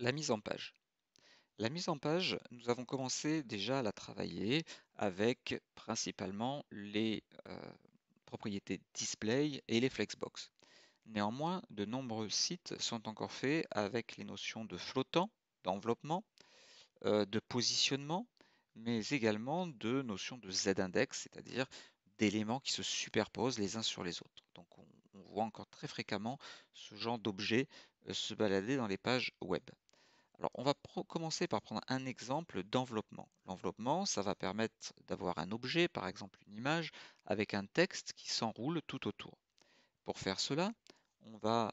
La mise en page. La mise en page, nous avons commencé déjà à la travailler avec principalement les euh, propriétés display et les flexbox. Néanmoins, de nombreux sites sont encore faits avec les notions de flottant, d'enveloppement, euh, de positionnement, mais également de notions de z-index, c'est-à-dire d'éléments qui se superposent les uns sur les autres. Donc on, voit encore très fréquemment ce genre d'objet euh, se balader dans les pages web on va commencer par prendre un exemple d'enveloppement. L'enveloppement, ça va permettre d'avoir un objet, par exemple une image, avec un texte qui s'enroule tout autour. Pour faire cela, on va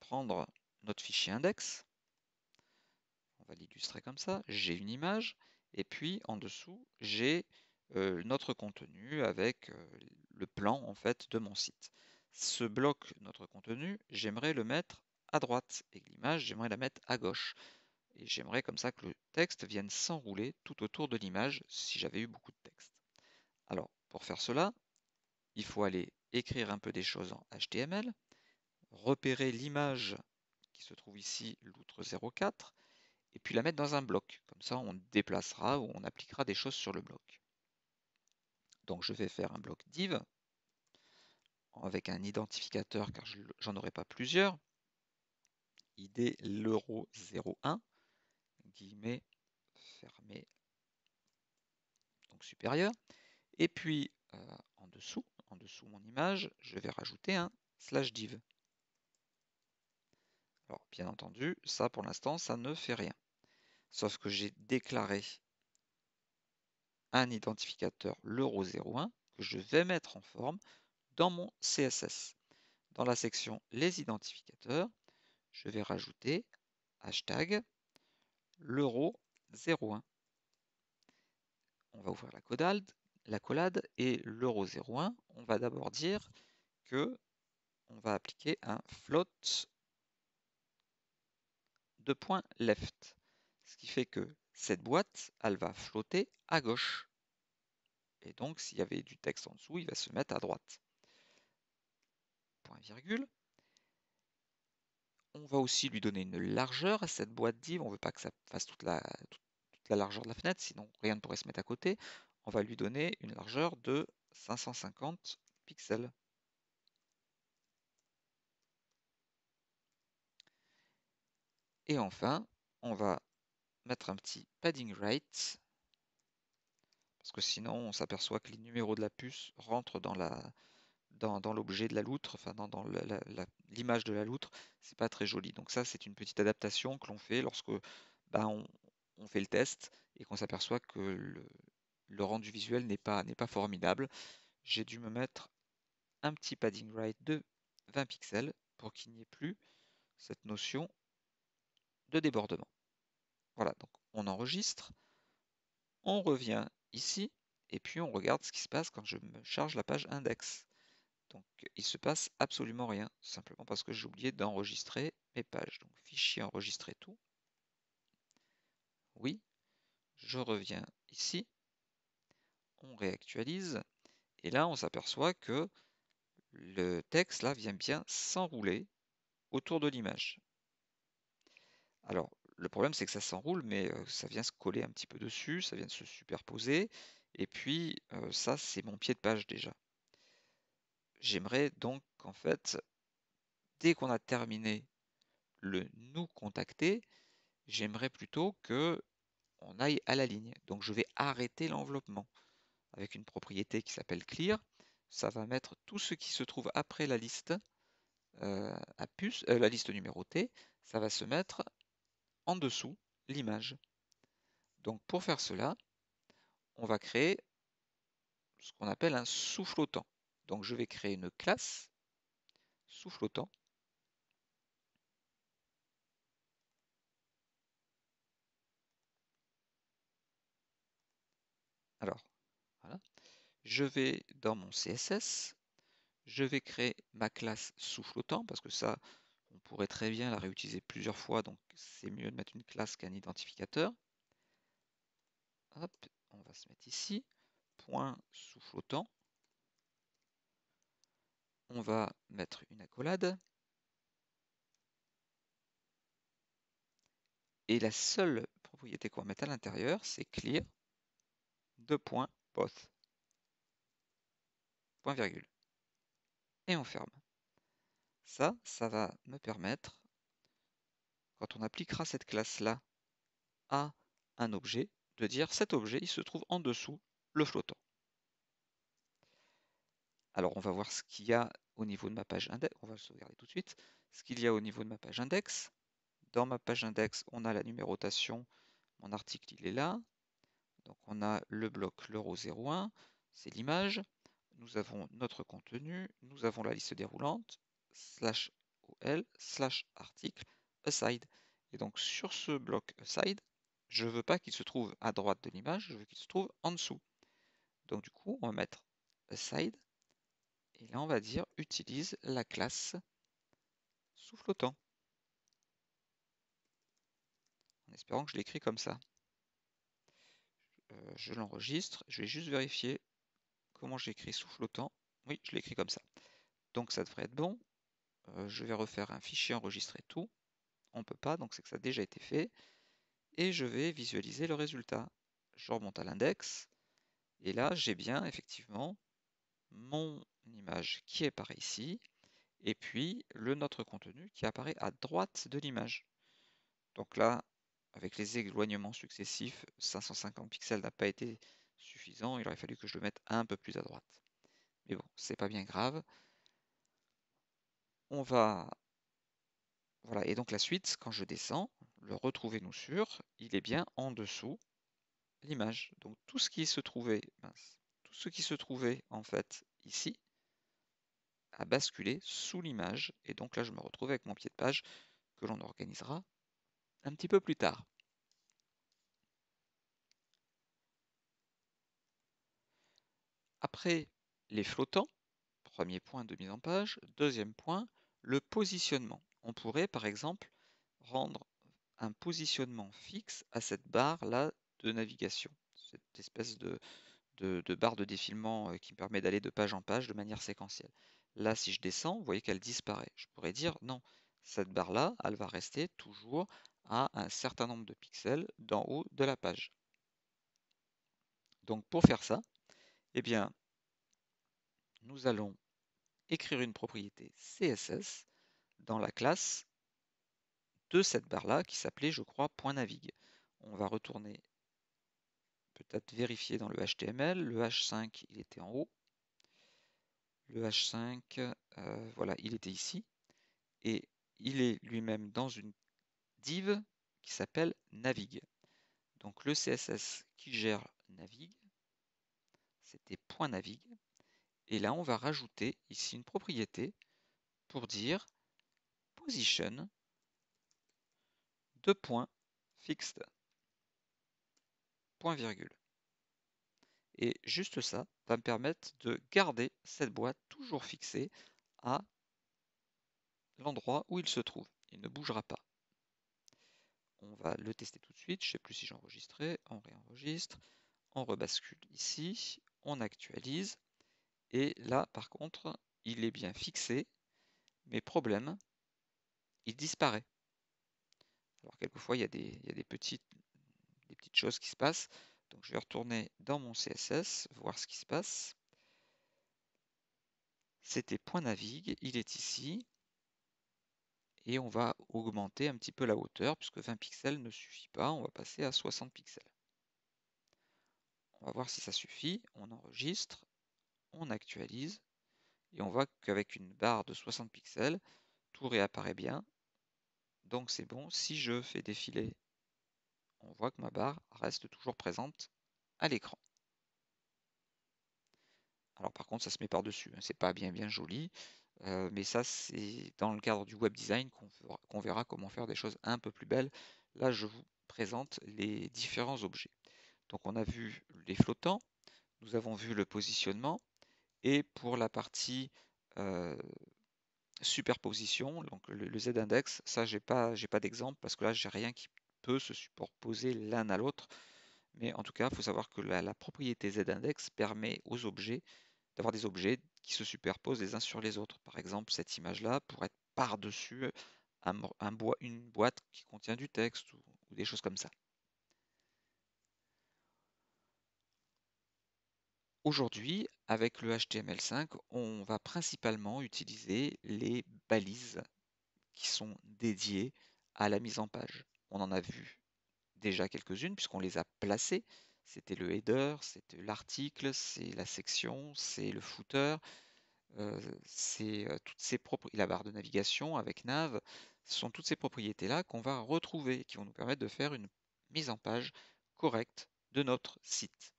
prendre notre fichier index, on va l'illustrer comme ça, j'ai une image, et puis en dessous, j'ai euh, notre contenu avec euh, le plan en fait de mon site. Ce bloc, notre contenu, j'aimerais le mettre à droite, et l'image, j'aimerais la mettre à gauche. Et j'aimerais comme ça que le texte vienne s'enrouler tout autour de l'image si j'avais eu beaucoup de texte. Alors, pour faire cela, il faut aller écrire un peu des choses en HTML, repérer l'image qui se trouve ici, l'outre 04, et puis la mettre dans un bloc. Comme ça, on déplacera ou on appliquera des choses sur le bloc. Donc je vais faire un bloc div avec un identificateur car j'en aurai pas plusieurs. ID l'euro 01 guillemets fermé, donc supérieur. Et puis euh, en dessous, en dessous mon image, je vais rajouter un slash div. Alors bien entendu, ça pour l'instant, ça ne fait rien. Sauf que j'ai déclaré un identificateur l'euro 01 que je vais mettre en forme dans mon CSS. Dans la section les identificateurs, je vais rajouter hashtag l'euro 01. On va ouvrir la codale la collade et l'euro 01. On va d'abord dire que on va appliquer un float de point left. Ce qui fait que cette boîte, elle va flotter à gauche. Et donc, s'il y avait du texte en dessous, il va se mettre à droite. Point virgule. On va aussi lui donner une largeur à cette boîte div. On ne veut pas que ça fasse toute la, la largeur de la fenêtre, sinon rien ne pourrait se mettre à côté. On va lui donner une largeur de 550 pixels. Et enfin, on va mettre un petit padding right, parce que sinon on s'aperçoit que les numéros de la puce rentrent dans la, dans, l'objet de la loutre, enfin dans, l'image de la loutre, c'est pas très joli. Donc ça, c'est une petite adaptation que l'on fait lorsque bah, on, fait le test et qu'on s'aperçoit que le, rendu visuel n'est pas, pas formidable. J'ai dû me mettre un petit padding right de 20 pixels pour qu'il n'y ait plus cette notion de débordement. Voilà, donc on enregistre, on revient ici, et puis on regarde ce qui se passe quand je me charge la page index. Donc il se passe absolument rien, simplement parce que j'ai oublié d'enregistrer mes pages. Donc fichier enregistrer tout. Oui, je reviens ici, on réactualise, et là on s'aperçoit que le texte là vient bien s'enrouler autour de l'image. Alors le problème c'est que ça s'enroule, mais euh, ça vient se coller un petit peu dessus, ça vient de se superposer, et puis euh, ça c'est mon pied de page déjà. J'aimerais donc en fait, dès qu'on a terminé le nous contacter, j'aimerais plutôt que on aille à la ligne. Donc je vais arrêter l'enveloppement avec une propriété qui s'appelle clear. Ça va mettre tout ce qui se trouve après la liste euh, à puce, euh, la liste numérotée, ça va se mettre en dessous l'image. Donc pour faire cela, on va créer ce qu'on appelle un sous-flottant. Donc je vais créer une classe sous flottant. Alors, voilà. Je vais dans mon CSS, je vais créer ma classe sous flottant parce que ça, on pourrait très bien la réutiliser plusieurs fois, donc c'est mieux de mettre une classe qu'un identificateur. Hop, on va se mettre ici, point sous flottant on va mettre une accolade. Et la seule propriété qu'on va mettre à l'intérieur, c'est clear, de points, both, point virgule. Et on ferme. Ça, ça va me permettre, quand on appliquera cette classe-là à un objet, de dire cet objet, il se trouve en dessous le flottant. Alors, on va voir ce qu'il y a au niveau de ma page index. On va le sauvegarder tout de suite. Ce qu'il y a au niveau de ma page index. Dans ma page index, on a la numérotation. Mon article, il est là. Donc, on a le bloc l'euro 01. C'est l'image. Nous avons notre contenu. Nous avons la liste déroulante. Slash OL, slash article, aside. Et donc, sur ce bloc aside, je ne veux pas qu'il se trouve à droite de l'image. Je veux qu'il se trouve en dessous. Donc, du coup, on va mettre aside et là, on va dire utilise la classe sous-flottant. En espérant que je l'écris comme ça. Euh, je l'enregistre. Je vais juste vérifier comment j'écris sous-flottant. Oui, je l'écris comme ça. Donc ça devrait être bon. Euh, je vais refaire un fichier enregistrer tout. On ne peut pas, donc c'est que ça a déjà été fait. Et je vais visualiser le résultat. Je remonte à l'index. Et là, j'ai bien effectivement mon image qui par ici, et puis le notre contenu qui apparaît à droite de l'image. Donc là, avec les éloignements successifs, 550 pixels n'a pas été suffisant, il aurait fallu que je le mette un peu plus à droite. Mais bon, c'est pas bien grave. On va... Voilà, et donc la suite, quand je descends, le retrouver nous sur, il est bien en dessous l'image. Donc tout ce qui se trouvait, tout ce qui se trouvait en fait ici, basculer sous l'image. Et donc là, je me retrouve avec mon pied de page que l'on organisera un petit peu plus tard. Après les flottants, premier point de mise en page, deuxième point, le positionnement. On pourrait par exemple rendre un positionnement fixe à cette barre-là de navigation, cette espèce de, barre de défilement euh, qui permet d'aller de page en page de manière séquentielle. Là, si je descends, vous voyez qu'elle disparaît. Je pourrais dire non, cette barre-là, elle va rester toujours à un certain nombre de pixels d'en haut de la page. Donc pour faire ça, eh bien, nous allons écrire une propriété CSS dans la classe de cette barre-là qui s'appelait, je crois, point navigue. On va retourner peut-être vérifier dans le HTML. Le H5, il était en haut le H5, euh, voilà, il était ici, et il est lui-même dans une div qui s'appelle navigue. Donc le CSS qui gère navigue, c'était et là on va rajouter ici une propriété pour dire position de point fixed. Point virgule. Et juste ça va me permettre de garder cette boîte toujours fixée à l'endroit où il se trouve. Il ne bougera pas. On va le tester tout de suite. Je ne sais plus si j'ai enregistré. On réenregistre. On rebascule ici. On actualise. Et là, par contre, il est bien fixé. Mais problème, il disparaît. Alors quelquefois, il y a des, des petites choses qui se passent je vais retourner dans mon CSS, voir ce qui se passe. C'était point navigue, il est ici. Et on va augmenter un petit peu la hauteur, puisque 20 pixels ne suffit pas, on va passer à 60 pixels. On va voir si ça suffit, on enregistre, on actualise, et on voit qu'avec une barre de 60 pixels, tout réapparaît bien. Donc c'est bon, si je fais défiler on voit que ma barre reste toujours présente à l'écran. Alors par contre, ça se met par-dessus, Ce hein. c'est pas bien bien joli, euh, mais ça c'est dans le cadre du web design qu'on verra comment faire des choses un peu plus belles. Là, je vous présente les différents objets. Donc on a vu les flottants, nous avons vu le positionnement, et pour la partie euh, superposition, donc le, Z-index, ça j'ai pas, pas d'exemple parce que là j'ai rien qui peut se superposer l'un à l'autre. Mais en tout cas, il faut savoir que la, propriété z-index permet aux objets d'avoir des objets qui se superposent les uns sur les autres. Par exemple, cette image-là pourrait être par-dessus un, un une boîte qui contient du texte ou des choses comme ça. Aujourd'hui, avec le HTML5, on va principalement utiliser les balises qui sont dédiées à la mise en page. On en a vu déjà quelques-unes puisqu'on les a placées. C'était le header, c'était l'article, c'est la section, c'est le footer, euh, c'est euh, toutes ces propriétés, la barre de navigation avec nav, ce sont toutes ces propriétés-là qu'on va retrouver et qui vont nous permettre de faire une mise en page correcte de notre site.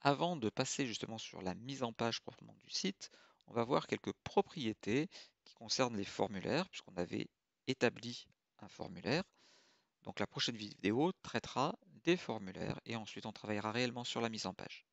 Avant de passer justement sur la mise en page proprement du site, on va voir quelques propriétés qui concernent les formulaires, puisqu'on avait établi un formulaire. Donc la prochaine vidéo traitera des formulaires et ensuite on travaillera réellement sur la mise en page.